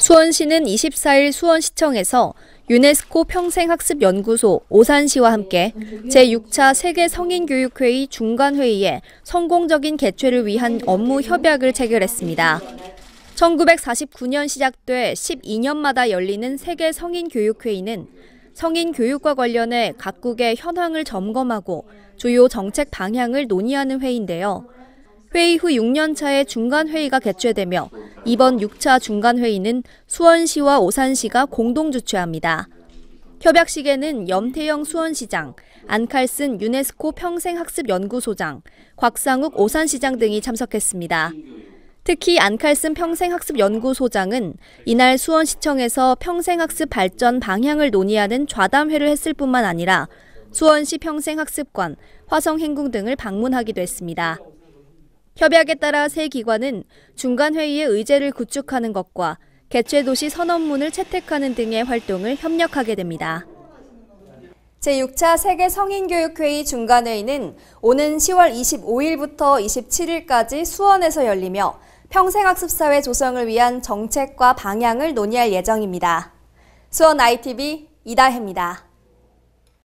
수원시는 24일 수원시청에서 유네스코 평생학습연구소 오산시와 함께 제6차 세계성인교육회의 중간회의에 성공적인 개최를 위한 업무 협약을 체결했습니다. 1949년 시작돼 12년마다 열리는 세계 성인 교육 회의는 성인 교육과 관련해 각국의 현황을 점검하고 주요 정책 방향을 논의하는 회의인데요. 회의 후 6년 차의 중간 회의가 개최되며 이번 6차 중간회의는 수원시와 오산시가 공동 주최합니다. 협약식에는 염태영 수원시장, 안칼슨 유네스코 평생학습연구소장, 곽상욱 오산시장 등이 참석했습니다. 특히 안칼슨 평생학습연구소장은 이날 수원시청에서 평생학습 발전 방향을 논의하는 좌담회를 했을 뿐만 아니라 수원시 평생학습관, 화성행궁 등을 방문하기도 했습니다. 협약에 따라 세 기관은 중간회의의 의제를 구축하는 것과 개최 도시 선언문을 채택하는 등의 활동을 협력하게 됩니다. 제6차 세계 성인교육회의 중간회의는 오는 10월 25일부터 27일까지 수원에서 열리며 평생학습사회 조성을 위한 정책과 방향을 논의할 예정입니다. 수원 ITV 이다혜입니다.